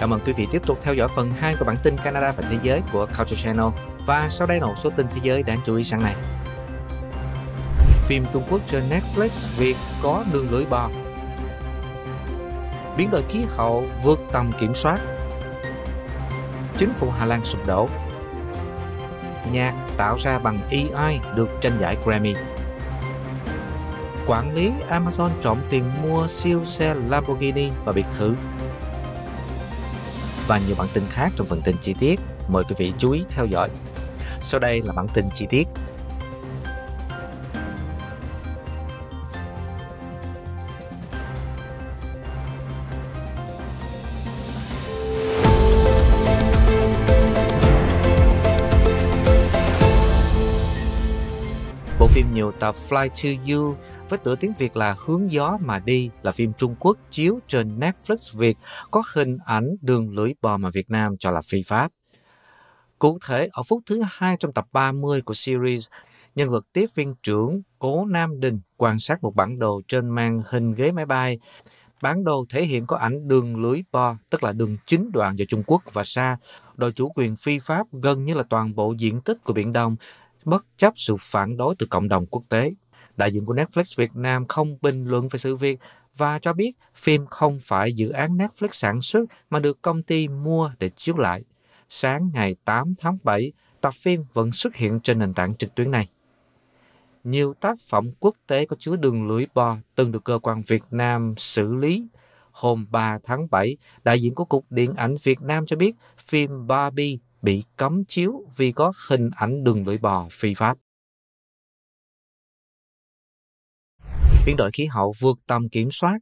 Cảm ơn quý vị tiếp tục theo dõi phần 2 của bản tin Canada và Thế giới của Culture Channel. Và sau đây là một số tin thế giới đáng chú ý sáng nay. Phim Trung Quốc trên Netflix Việt có đường lưỡi bò Biến đổi khí hậu vượt tầm kiểm soát Chính phủ Hà Lan sụp đổ Nhạc tạo ra bằng AI được tranh giải Grammy Quản lý Amazon trộm tiền mua siêu xe Lamborghini và biệt thự và nhiều bản tin khác trong phần tin chi tiết. Mời quý vị chú ý theo dõi. Sau đây là bản tin chi tiết. Bộ phim nhiều tập Fly to You với tựa tiếng Việt là Hướng gió mà đi là phim Trung Quốc chiếu trên Netflix Việt có hình ảnh đường lưỡi bò mà Việt Nam cho là phi pháp. Cụ thể, ở phút thứ hai trong tập 30 của series, nhân vật tiếp viên trưởng Cố Nam Đình quan sát một bản đồ trên màn hình ghế máy bay. Bản đồ thể hiện có ảnh đường lưỡi bò, tức là đường chính đoạn giữa Trung Quốc và Sa, đòi chủ quyền phi pháp gần như là toàn bộ diện tích của Biển Đông, bất chấp sự phản đối từ cộng đồng quốc tế đại diện của Netflix Việt Nam không bình luận về sự việc và cho biết phim không phải dự án Netflix sản xuất mà được công ty mua để chiếu lại. Sáng ngày 8 tháng 7, tập phim vẫn xuất hiện trên nền tảng trực tuyến này. Nhiều tác phẩm quốc tế có chứa đường lưỡi bò từng được cơ quan Việt Nam xử lý. Hôm 3 tháng 7, đại diện của Cục Điện ảnh Việt Nam cho biết phim Barbie bị cấm chiếu vì có hình ảnh đường lưỡi bò phi pháp. Biến đổi khí hậu vượt tầm kiểm soát.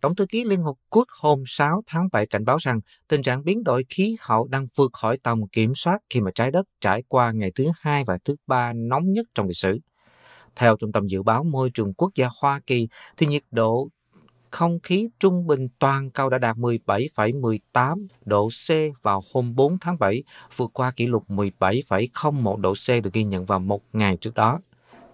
Tổng thư ký Liên Hợp Quốc hôm 6 tháng 7 cảnh báo rằng tình trạng biến đổi khí hậu đang vượt khỏi tầm kiểm soát khi mà trái đất trải qua ngày thứ hai và thứ ba nóng nhất trong lịch sử. Theo Trung tâm Dự báo Môi trường Quốc gia Hoa Kỳ, thì nhiệt độ không khí trung bình toàn cầu đã đạt 17,18 độ C vào hôm 4 tháng 7, vượt qua kỷ lục 17,01 độ C được ghi nhận vào một ngày trước đó.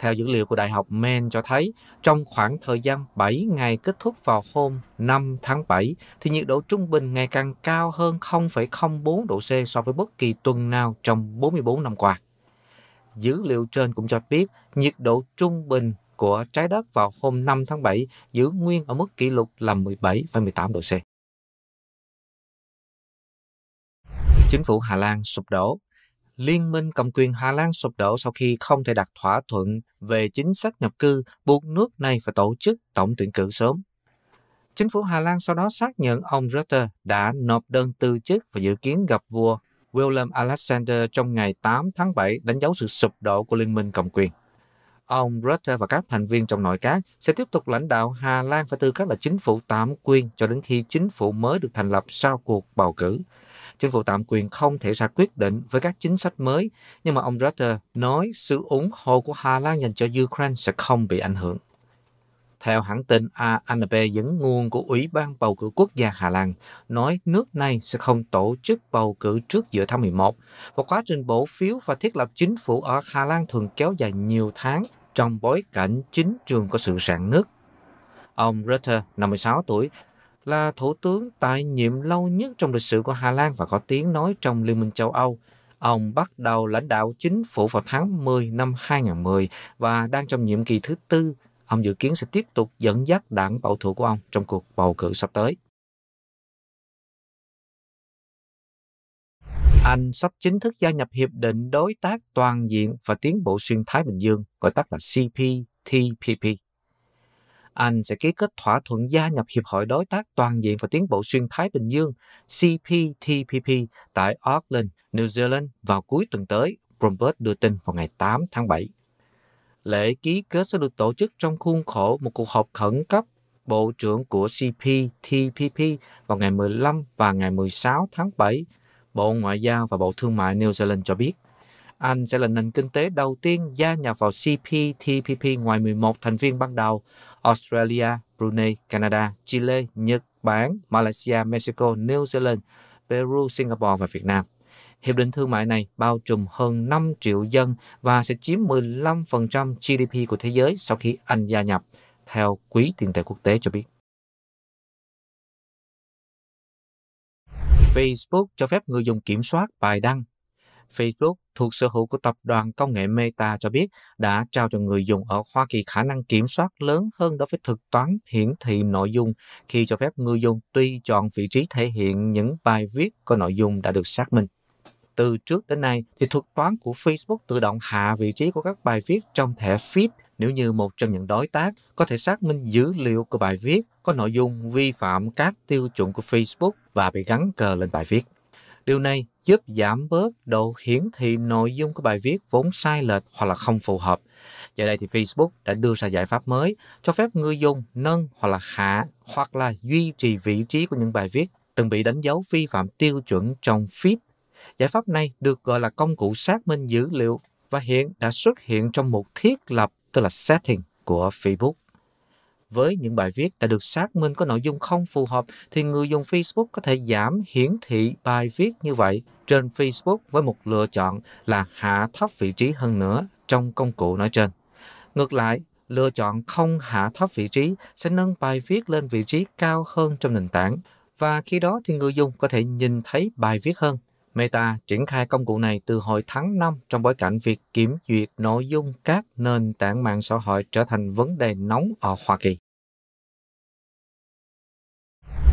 Theo dữ liệu của Đại học Maine cho thấy, trong khoảng thời gian 7 ngày kết thúc vào hôm 5 tháng 7, thì nhiệt độ trung bình ngày càng cao hơn 0,04 độ C so với bất kỳ tuần nào trong 44 năm qua. Dữ liệu trên cũng cho biết nhiệt độ trung bình của trái đất vào hôm 5 tháng 7 giữ nguyên ở mức kỷ lục là 17,18 độ C. Chính phủ Hà Lan sụp đổ Liên minh cầm quyền Hà Lan sụp đổ sau khi không thể đạt thỏa thuận về chính sách nhập cư, buộc nước này phải tổ chức tổng tuyển cử sớm. Chính phủ Hà Lan sau đó xác nhận ông Rutte đã nộp đơn từ chức và dự kiến gặp vua William Alexander trong ngày 8 tháng 7 đánh dấu sự sụp đổ của liên minh cầm quyền. Ông Rutte và các thành viên trong nội các sẽ tiếp tục lãnh đạo Hà Lan phải tư cách là chính phủ tạm quyền cho đến khi chính phủ mới được thành lập sau cuộc bầu cử. Chính phủ tạm quyền không thể ra quyết định với các chính sách mới, nhưng mà ông Rutter nói sự ủng hộ của Hà Lan dành cho Ukraine sẽ không bị ảnh hưởng. Theo hãng tin ANP dẫn nguồn của Ủy ban bầu cử quốc gia Hà Lan, nói nước này sẽ không tổ chức bầu cử trước giữa tháng 11 và quá trình bỏ phiếu và thiết lập chính phủ ở Hà Lan thường kéo dài nhiều tháng trong bối cảnh chính trường có sự rạn nước Ông Rutter, 56 tuổi, là thủ tướng tại nhiệm lâu nhất trong lịch sử của Hà Lan và có tiếng nói trong Liên minh châu Âu. Ông bắt đầu lãnh đạo chính phủ vào tháng 10 năm 2010 và đang trong nhiệm kỳ thứ tư. Ông dự kiến sẽ tiếp tục dẫn dắt đảng bảo thủ của ông trong cuộc bầu cử sắp tới. Anh sắp chính thức gia nhập Hiệp định Đối tác Toàn diện và Tiến bộ Xuyên Thái Bình Dương, gọi tắt là CPTPP. Anh sẽ ký kết thỏa thuận gia nhập Hiệp hội Đối tác Toàn diện và Tiến bộ Xuyên Thái Bình Dương CPTPP tại Auckland, New Zealand vào cuối tuần tới, Bloomberg đưa tin vào ngày 8 tháng 7. Lễ ký kết sẽ được tổ chức trong khuôn khổ một cuộc họp khẩn cấp Bộ trưởng của CPTPP vào ngày 15 và ngày 16 tháng 7 Bộ Ngoại giao và Bộ Thương mại New Zealand cho biết anh sẽ là nền kinh tế đầu tiên gia nhập vào CPTPP ngoài 11 thành viên ban đầu Australia, Brunei, Canada, Chile, Nhật Bản, Malaysia, Mexico, New Zealand, Peru, Singapore và Việt Nam. Hiệp định thương mại này bao trùm hơn 5 triệu dân và sẽ chiếm 15% GDP của thế giới sau khi Anh gia nhập, theo Quỹ tiền tệ quốc tế cho biết. Facebook cho phép người dùng kiểm soát bài đăng. Facebook thuộc sở hữu của tập đoàn công nghệ Meta cho biết đã trao cho người dùng ở Hoa Kỳ khả năng kiểm soát lớn hơn đối với thực toán hiển thị nội dung khi cho phép người dùng tùy chọn vị trí thể hiện những bài viết có nội dung đã được xác minh từ trước đến nay thì thuật toán của Facebook tự động hạ vị trí của các bài viết trong thẻ feed nếu như một trong những đối tác có thể xác minh dữ liệu của bài viết có nội dung vi phạm các tiêu chuẩn của Facebook và bị gắn cờ lên bài viết. Điều này giúp giảm bớt độ hiển thị nội dung của bài viết vốn sai lệch hoặc là không phù hợp. Giờ đây thì Facebook đã đưa ra giải pháp mới cho phép người dùng nâng hoặc là hạ hoặc là duy trì vị trí của những bài viết từng bị đánh dấu vi phạm tiêu chuẩn trong feed. Giải pháp này được gọi là công cụ xác minh dữ liệu và hiện đã xuất hiện trong một thiết lập tức là setting của Facebook. Với những bài viết đã được xác minh có nội dung không phù hợp thì người dùng Facebook có thể giảm hiển thị bài viết như vậy trên Facebook với một lựa chọn là hạ thấp vị trí hơn nữa trong công cụ nói trên. Ngược lại, lựa chọn không hạ thấp vị trí sẽ nâng bài viết lên vị trí cao hơn trong nền tảng và khi đó thì người dùng có thể nhìn thấy bài viết hơn. Meta triển khai công cụ này từ hồi tháng 5 trong bối cảnh việc kiểm duyệt nội dung các nền tảng mạng xã hội trở thành vấn đề nóng ở Hoa Kỳ.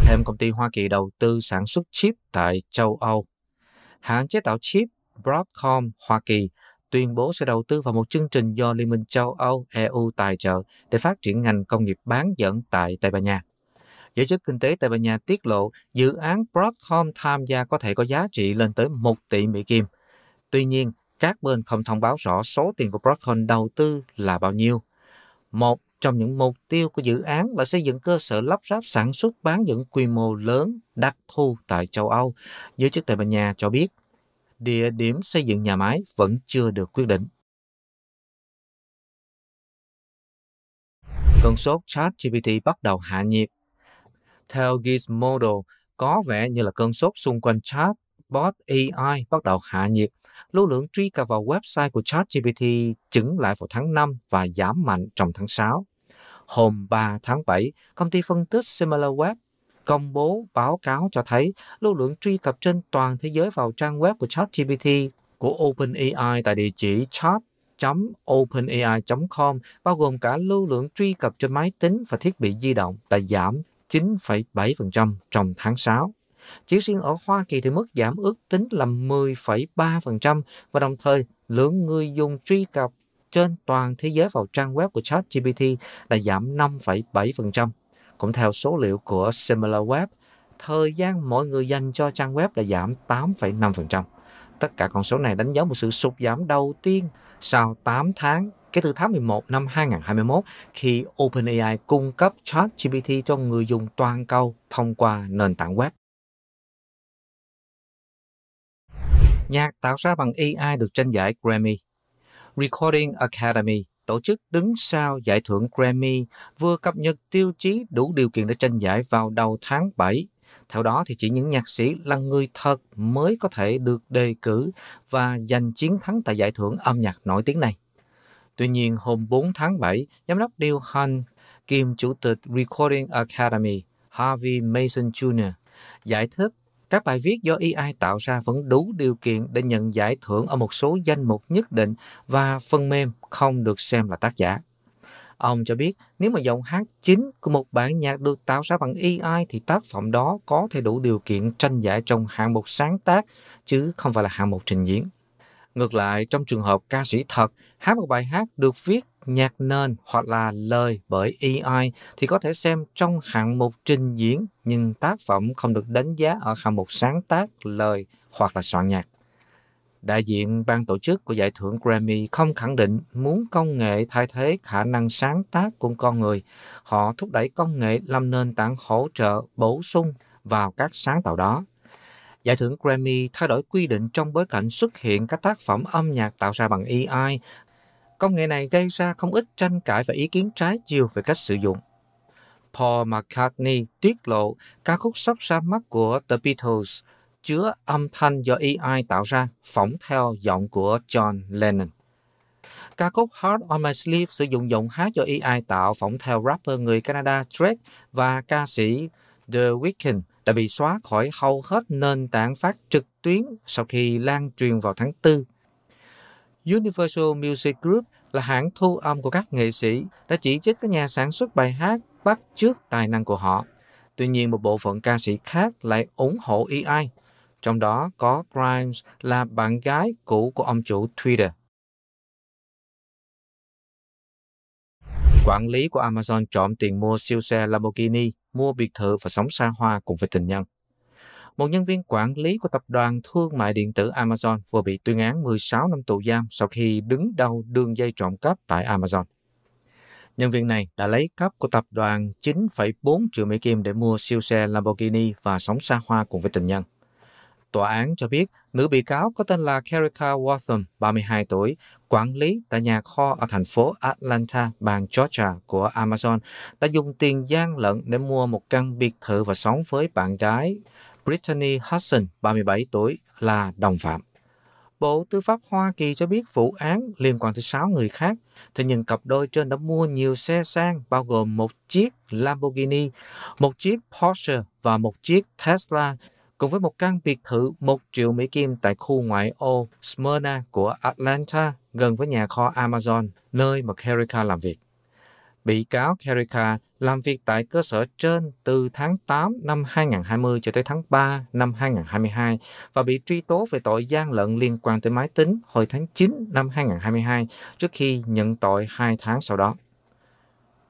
Thêm công ty Hoa Kỳ đầu tư sản xuất chip tại châu Âu. Hãng chế tạo chip Broadcom Hoa Kỳ tuyên bố sẽ đầu tư vào một chương trình do Liên minh châu Âu EU tài trợ để phát triển ngành công nghiệp bán dẫn tại Tây Ban Nha. Giới chức kinh tế Tây Ban Nha tiết lộ dự án Broadcom tham gia có thể có giá trị lên tới 1 tỷ Mỹ Kim. Tuy nhiên, các bên không thông báo rõ số tiền của Broadcom đầu tư là bao nhiêu. Một trong những mục tiêu của dự án là xây dựng cơ sở lắp ráp sản xuất bán dẫn quy mô lớn đặc thu tại châu Âu, giới chức Tây Ban Nha cho biết. Địa điểm xây dựng nhà máy vẫn chưa được quyết định. Cơn sốt ChatGPT bắt đầu hạ nhiệt theo Gizmodo, có vẻ như là cơn sốt xung quanh chatbot AI bắt đầu hạ nhiệt. Lưu lượng truy cập vào website của ChatGPT chứng lại vào tháng 5 và giảm mạnh trong tháng 6. Hôm 3 tháng 7, công ty phân tích SimilarWeb công bố báo cáo cho thấy lưu lượng truy cập trên toàn thế giới vào trang web của ChatGPT của OpenAI tại địa chỉ chat openai.com bao gồm cả lưu lượng truy cập trên máy tính và thiết bị di động đã giảm 9,7% trong tháng 6. Chỉ riêng ở Hoa Kỳ thì mức giảm ước tính là 10,3% và đồng thời lượng người dùng truy cập trên toàn thế giới vào trang web của ChatGPT là giảm 5,7%. Cũng theo số liệu của SimilarWeb, thời gian mọi người dành cho trang web đã giảm 8,5%. Tất cả con số này đánh dấu một sự sụt giảm đầu tiên sau 8 tháng kể từ tháng 11 năm 2021 khi OpenAI cung cấp ChatGPT cho người dùng toàn cầu thông qua nền tảng web. Nhạc tạo ra bằng AI được tranh giải Grammy. Recording Academy, tổ chức đứng sau giải thưởng Grammy, vừa cập nhật tiêu chí đủ điều kiện để tranh giải vào đầu tháng 7. Theo đó thì chỉ những nhạc sĩ là người thật mới có thể được đề cử và giành chiến thắng tại giải thưởng âm nhạc nổi tiếng này. Tuy nhiên, hôm 4 tháng 7, giám đốc Neil Hunt, kiêm chủ tịch Recording Academy, Harvey Mason Jr., giải thích các bài viết do AI e tạo ra vẫn đủ điều kiện để nhận giải thưởng ở một số danh mục nhất định và phần mềm không được xem là tác giả. Ông cho biết nếu mà giọng hát chính của một bản nhạc được tạo ra bằng AI e thì tác phẩm đó có thể đủ điều kiện tranh giải trong hạng mục sáng tác chứ không phải là hạng mục trình diễn. Ngược lại, trong trường hợp ca sĩ thật hát một bài hát được viết nhạc nền hoặc là lời bởi AI thì có thể xem trong hạng mục trình diễn nhưng tác phẩm không được đánh giá ở hạng mục sáng tác, lời hoặc là soạn nhạc. Đại diện ban tổ chức của giải thưởng Grammy không khẳng định muốn công nghệ thay thế khả năng sáng tác của con người. Họ thúc đẩy công nghệ làm nền tảng hỗ trợ bổ sung vào các sáng tạo đó. Giải thưởng Grammy thay đổi quy định trong bối cảnh xuất hiện các tác phẩm âm nhạc tạo ra bằng AI. Công nghệ này gây ra không ít tranh cãi và ý kiến trái chiều về cách sử dụng. Paul McCartney tiết lộ ca khúc sắp ra mắt của The Beatles chứa âm thanh do AI tạo ra, phỏng theo giọng của John Lennon. Ca khúc Heart on My Sleeve sử dụng giọng hát do AI tạo phỏng theo rapper người Canada Drake và ca sĩ The Weeknd đã bị xóa khỏi hầu hết nền tảng phát trực tuyến sau khi lan truyền vào tháng 4. Universal Music Group là hãng thu âm của các nghệ sĩ đã chỉ trích các nhà sản xuất bài hát bắt chước tài năng của họ. Tuy nhiên, một bộ phận ca sĩ khác lại ủng hộ EI, trong đó có Grimes là bạn gái cũ của ông chủ Twitter. Quản lý của Amazon trộm tiền mua siêu xe Lamborghini mua biệt thự và sống xa hoa cùng với tình nhân. Một nhân viên quản lý của tập đoàn thương mại điện tử Amazon vừa bị tuyên án 16 năm tù giam sau khi đứng đầu đường dây trộm cắp tại Amazon. Nhân viên này đã lấy cắp của tập đoàn 9,4 triệu Mỹ Kim để mua siêu xe Lamborghini và sống xa hoa cùng với tình nhân tòa án cho biết nữ bị cáo có tên là Kerika Waltham, 32 tuổi, quản lý tại nhà kho ở thành phố Atlanta, bang Georgia của Amazon, đã dùng tiền gian lận để mua một căn biệt thự và sống với bạn gái Brittany Hudson, 37 tuổi, là đồng phạm. Bộ Tư pháp Hoa Kỳ cho biết vụ án liên quan tới 6 người khác, thế nhưng cặp đôi trên đã mua nhiều xe sang bao gồm một chiếc Lamborghini, một chiếc Porsche và một chiếc Tesla cùng với một căn biệt thự 1 triệu Mỹ Kim tại khu ngoại ô Smyrna của Atlanta gần với nhà kho Amazon, nơi mà Kerika làm việc. Bị cáo Kerika làm việc tại cơ sở trên từ tháng 8 năm 2020 cho tới tháng 3 năm 2022 và bị truy tố về tội gian lận liên quan tới máy tính hồi tháng 9 năm 2022 trước khi nhận tội 2 tháng sau đó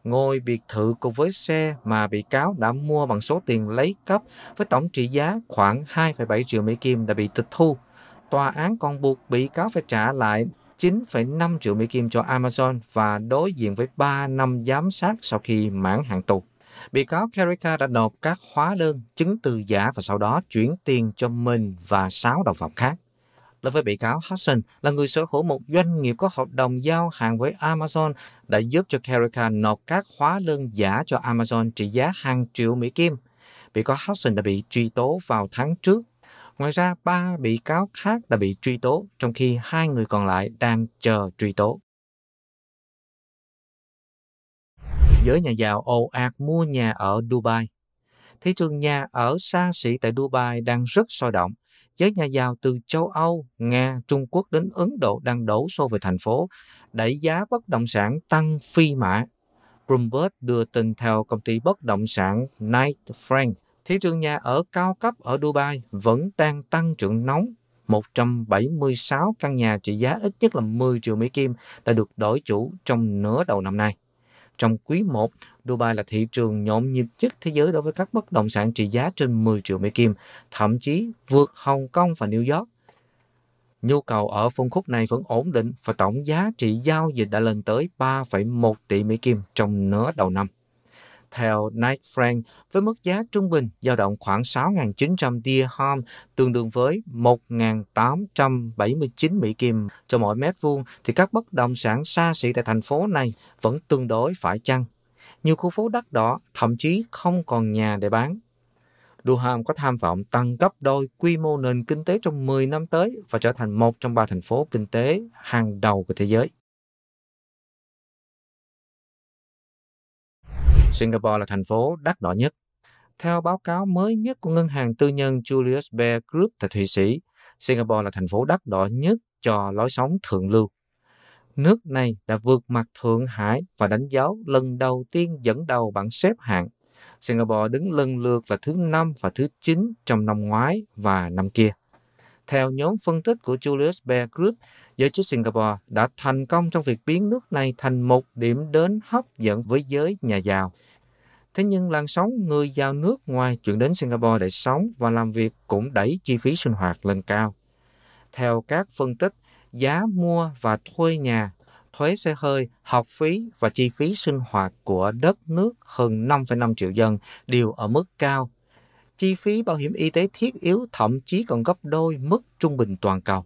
ngôi biệt thự cùng với xe mà bị cáo đã mua bằng số tiền lấy cắp với tổng trị giá khoảng 2,7 triệu Mỹ Kim đã bị tịch thu. Tòa án còn buộc bị cáo phải trả lại 9,5 triệu Mỹ Kim cho Amazon và đối diện với 3 năm giám sát sau khi mãn hạn tù. Bị cáo Carica đã nộp các hóa đơn, chứng từ giả và sau đó chuyển tiền cho mình và 6 đồng phạm khác là với bị cáo Hudson là người sở hữu một doanh nghiệp có hợp đồng giao hàng với Amazon đã giúp cho Carica nộp các hóa đơn giả cho Amazon trị giá hàng triệu Mỹ Kim. Bị cáo Hudson đã bị truy tố vào tháng trước. Ngoài ra, ba bị cáo khác đã bị truy tố, trong khi hai người còn lại đang chờ truy tố. Giới nhà giàu ồ ạt mua nhà ở Dubai thị trường nhà ở xa xỉ tại Dubai đang rất sôi động giới nhà giàu từ châu Âu, Nga, Trung Quốc đến Ấn Độ đang đổ xô về thành phố, đẩy giá bất động sản tăng phi mã. Bloomberg đưa tin theo công ty bất động sản Knight Frank, thị trường nhà ở cao cấp ở Dubai vẫn đang tăng trưởng nóng 176 căn nhà trị giá ít nhất là 10 triệu Mỹ Kim đã được đổi chủ trong nửa đầu năm nay. Trong quý 1, Dubai là thị trường nhộn nhịp nhất thế giới đối với các bất động sản trị giá trên 10 triệu Mỹ Kim, thậm chí vượt Hồng Kông và New York. Nhu cầu ở phân khúc này vẫn ổn định và tổng giá trị giao dịch đã lên tới 3,1 tỷ Mỹ Kim trong nửa đầu năm. Theo Knight Frank, với mức giá trung bình dao động khoảng 6.900 dirham, tương đương với 1.879 Mỹ Kim cho mỗi mét vuông, thì các bất động sản xa xỉ tại thành phố này vẫn tương đối phải chăng nhiều khu phố đắt đỏ thậm chí không còn nhà để bán. Durham có tham vọng tăng gấp đôi quy mô nền kinh tế trong 10 năm tới và trở thành một trong ba thành phố kinh tế hàng đầu của thế giới. Singapore là thành phố đắt đỏ nhất. Theo báo cáo mới nhất của ngân hàng tư nhân Julius Baer Group tại Thụy Sĩ, Singapore là thành phố đắt đỏ nhất cho lối sống thượng lưu nước này đã vượt mặt Thượng Hải và đánh dấu lần đầu tiên dẫn đầu bảng xếp hạng. Singapore đứng lần lượt là thứ 5 và thứ 9 trong năm ngoái và năm kia. Theo nhóm phân tích của Julius Bear Group, giới chức Singapore đã thành công trong việc biến nước này thành một điểm đến hấp dẫn với giới nhà giàu. Thế nhưng làn sóng người giàu nước ngoài chuyển đến Singapore để sống và làm việc cũng đẩy chi phí sinh hoạt lên cao. Theo các phân tích, giá mua và thuê nhà, thuế xe hơi, học phí và chi phí sinh hoạt của đất nước hơn 5,5 triệu dân đều ở mức cao. Chi phí bảo hiểm y tế thiết yếu thậm chí còn gấp đôi mức trung bình toàn cầu.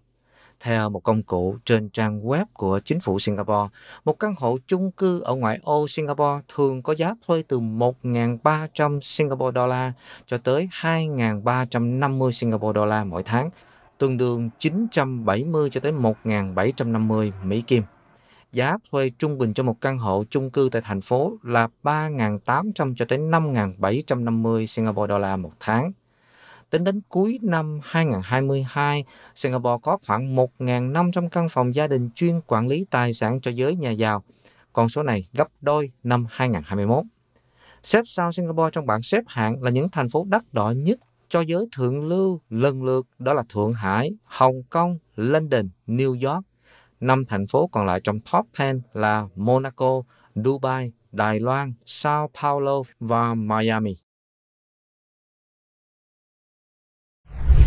Theo một công cụ trên trang web của chính phủ Singapore, một căn hộ chung cư ở ngoại ô Singapore thường có giá thuê từ 1.300 Singapore đô la cho tới 2.350 Singapore đô la mỗi tháng – tương đương 970 cho tới 1.750 Mỹ Kim. Giá thuê trung bình cho một căn hộ chung cư tại thành phố là 3.800 cho tới 5.750 Singapore đô la một tháng. Tính đến cuối năm 2022, Singapore có khoảng 1.500 căn phòng gia đình chuyên quản lý tài sản cho giới nhà giàu. Con số này gấp đôi năm 2021. Xếp sau Singapore trong bảng xếp hạng là những thành phố đắt đỏ nhất cho giới thượng lưu lần lượt đó là Thượng Hải, Hồng Kông, London, New York. Năm thành phố còn lại trong top 10 là Monaco, Dubai, Đài Loan, Sao Paulo và Miami.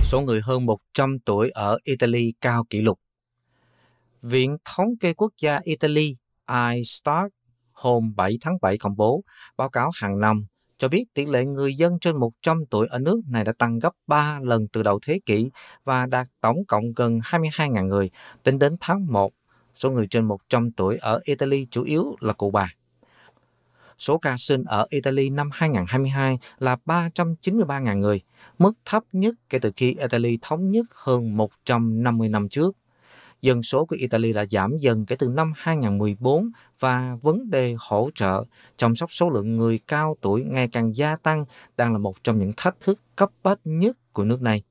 Số người hơn 100 tuổi ở Italy cao kỷ lục. Viện Thống kê Quốc gia Italy, iStat, hôm 7 tháng 7 công bố báo cáo hàng năm cho biết tỷ lệ người dân trên 100 tuổi ở nước này đã tăng gấp 3 lần từ đầu thế kỷ và đạt tổng cộng gần 22.000 người tính đến tháng 1. Số người trên 100 tuổi ở Italy chủ yếu là cụ bà. Số ca sinh ở Italy năm 2022 là 393.000 người, mức thấp nhất kể từ khi Italy thống nhất hơn 150 năm trước dân số của Italy đã giảm dần kể từ năm 2014 và vấn đề hỗ trợ chăm sóc số lượng người cao tuổi ngày càng gia tăng đang là một trong những thách thức cấp bách nhất của nước này.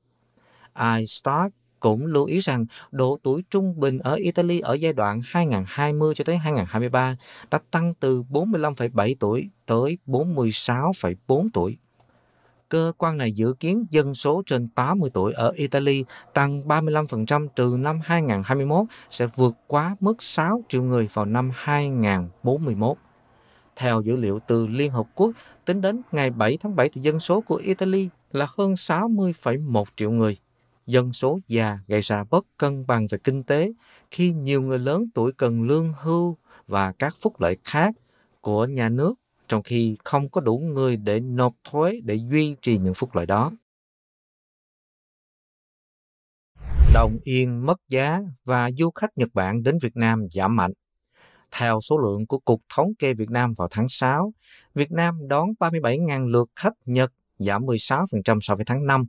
iStark cũng lưu ý rằng độ tuổi trung bình ở Italy ở giai đoạn 2020 cho tới 2023 đã tăng từ 45,7 tuổi tới 46,4 tuổi cơ quan này dự kiến dân số trên 80 tuổi ở Italy tăng 35% từ năm 2021 sẽ vượt quá mức 6 triệu người vào năm 2041. Theo dữ liệu từ Liên Hợp Quốc, tính đến ngày 7 tháng 7 thì dân số của Italy là hơn 60,1 triệu người. Dân số già gây ra bất cân bằng về kinh tế khi nhiều người lớn tuổi cần lương hưu và các phúc lợi khác của nhà nước trong khi không có đủ người để nộp thuế để duy trì những phúc lợi đó. Đồng yên mất giá và du khách Nhật Bản đến Việt Nam giảm mạnh. Theo số lượng của Cục Thống kê Việt Nam vào tháng 6, Việt Nam đón 37.000 lượt khách Nhật, giảm 16% so với tháng 5.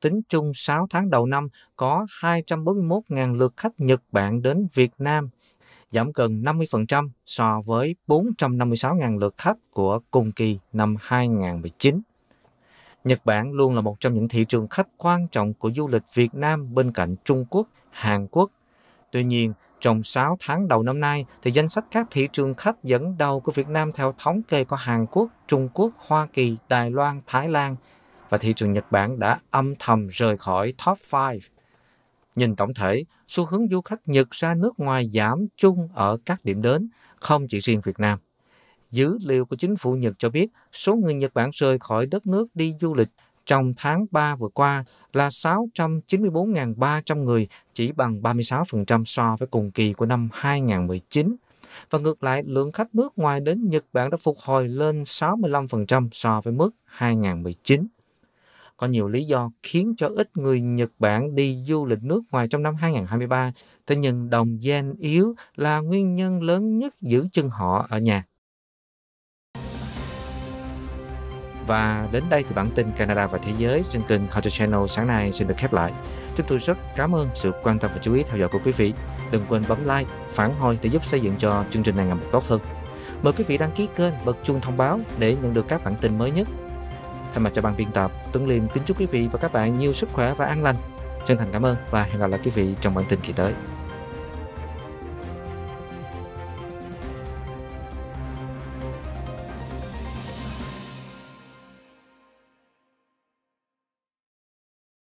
Tính chung 6 tháng đầu năm có 241.000 lượt khách Nhật Bản đến Việt Nam, giảm gần 50% so với 456.000 lượt khách của cùng kỳ năm 2019. Nhật Bản luôn là một trong những thị trường khách quan trọng của du lịch Việt Nam bên cạnh Trung Quốc, Hàn Quốc. Tuy nhiên, trong 6 tháng đầu năm nay thì danh sách các thị trường khách dẫn đầu của Việt Nam theo thống kê của Hàn Quốc, Trung Quốc, Hoa Kỳ, Đài Loan, Thái Lan và thị trường Nhật Bản đã âm thầm rời khỏi top 5 Nhìn tổng thể, xu hướng du khách Nhật ra nước ngoài giảm chung ở các điểm đến, không chỉ riêng Việt Nam. Dữ liệu của chính phủ Nhật cho biết số người Nhật Bản rời khỏi đất nước đi du lịch trong tháng 3 vừa qua là 694.300 người, chỉ bằng 36% so với cùng kỳ của năm 2019. Và ngược lại, lượng khách nước ngoài đến Nhật Bản đã phục hồi lên 65% so với mức 2019. Có nhiều lý do khiến cho ít người Nhật Bản đi du lịch nước ngoài trong năm 2023. Thế nhưng đồng yen yếu là nguyên nhân lớn nhất giữ chân họ ở nhà. Và đến đây thì bản tin Canada và Thế giới trên kênh Culture Channel sáng nay xin được khép lại. Chúng tôi rất cảm ơn sự quan tâm và chú ý theo dõi của quý vị. Đừng quên bấm like, phản hồi để giúp xây dựng cho chương trình này ngày một tốt hơn. Mời quý vị đăng ký kênh, bật chuông thông báo để nhận được các bản tin mới nhất Thay mặt cho ban biên tập, Tuấn Liêm kính chúc quý vị và các bạn nhiều sức khỏe và an lành. Chân thành cảm ơn và hẹn gặp lại quý vị trong bản tin kỳ tới.